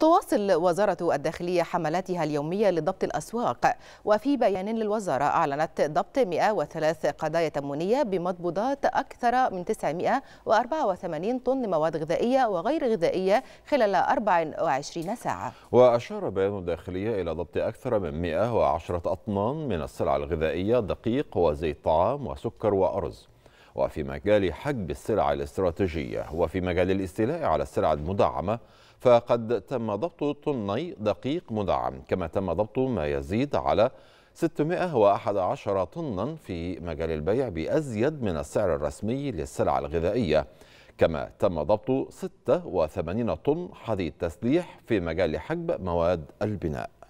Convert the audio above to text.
تواصل وزارة الداخلية حملاتها اليومية لضبط الأسواق وفي بيان للوزارة أعلنت ضبط 103 قضايا تمونية بمضبوطات أكثر من 984 طن مواد غذائية وغير غذائية خلال 24 ساعة وأشار بيان الداخلية إلى ضبط أكثر من 110 أطنان من السلع الغذائية دقيق وزيت طعام وسكر وأرز وفي مجال حجب السلع الاستراتيجية وفي مجال الاستيلاء على السلع المدعمة فقد تم ضبط طني دقيق مدعم كما تم ضبط ما يزيد على 611 طنا في مجال البيع بأزيد من السعر الرسمي للسلع الغذائية كما تم ضبط 86 طن حديد تسليح في مجال حجب مواد البناء